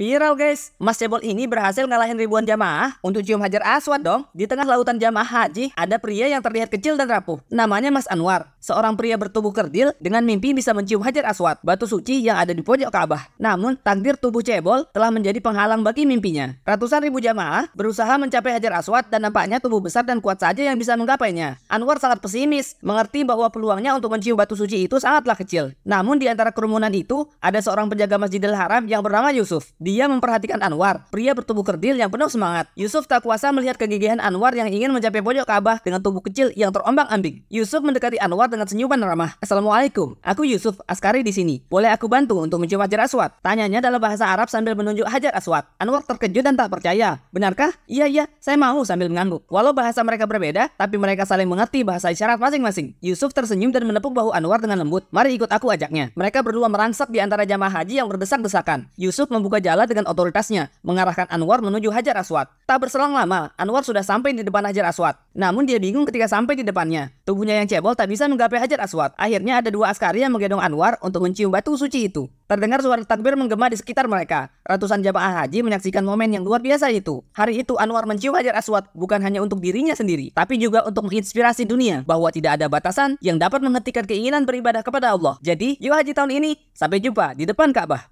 Viral guys, Mas Cebol ini berhasil ngalahin ribuan jamaah untuk cium hajar aswad dong. Di tengah lautan jamaah haji, ada pria yang terlihat kecil dan rapuh. Namanya Mas Anwar. Seorang pria bertubuh kerdil dengan mimpi bisa mencium Hajar Aswad, batu suci yang ada di pojok Ka'bah. Namun, takdir tubuh cebol telah menjadi penghalang bagi mimpinya. Ratusan ribu jamaah berusaha mencapai Hajar Aswad dan nampaknya tubuh besar dan kuat saja yang bisa menggapainya. Anwar sangat pesimis, mengerti bahwa peluangnya untuk mencium batu suci itu sangatlah kecil. Namun di antara kerumunan itu, ada seorang penjaga Masjidil Haram yang bernama Yusuf. Dia memperhatikan Anwar, pria bertubuh kerdil yang penuh semangat. Yusuf tak kuasa melihat kegigihan Anwar yang ingin mencapai pojok Ka'bah dengan tubuh kecil yang terombang-ambing. Yusuf mendekati Anwar dengan senyuman ramah. Assalamualaikum, aku Yusuf Askari di sini. Boleh aku bantu untuk mencium Hajar Aswad? Tanyanya dalam bahasa Arab sambil menunjuk Hajar Aswad. Anwar terkejut dan tak percaya. Benarkah? Iya, iya, saya mau sambil mengangguk. Walau bahasa mereka berbeda, tapi mereka saling mengerti bahasa isyarat masing-masing. Yusuf tersenyum dan menepuk bahu Anwar dengan lembut. Mari ikut aku ajaknya. Mereka berdua merangsak di antara jamaah haji yang berdesak-desakan. Yusuf membuka jalan dengan otoritasnya, mengarahkan Anwar menuju Hajar Aswad. Tak berselang lama, Anwar sudah sampai di depan Hajar Aswad. Namun dia bingung ketika sampai di depannya. Tubuhnya yang cebol tak bisa menggapai Hajar Aswad, akhirnya ada dua askari yang menggendong Anwar untuk mencium batu suci itu. Terdengar suara takbir menggema di sekitar mereka. Ratusan jamaah haji menyaksikan momen yang luar biasa itu. Hari itu Anwar mencium Hajar Aswad bukan hanya untuk dirinya sendiri, tapi juga untuk menginspirasi dunia bahwa tidak ada batasan yang dapat menghentikan keinginan beribadah kepada Allah. Jadi, yuk haji tahun ini. Sampai jumpa di depan Ka'bah.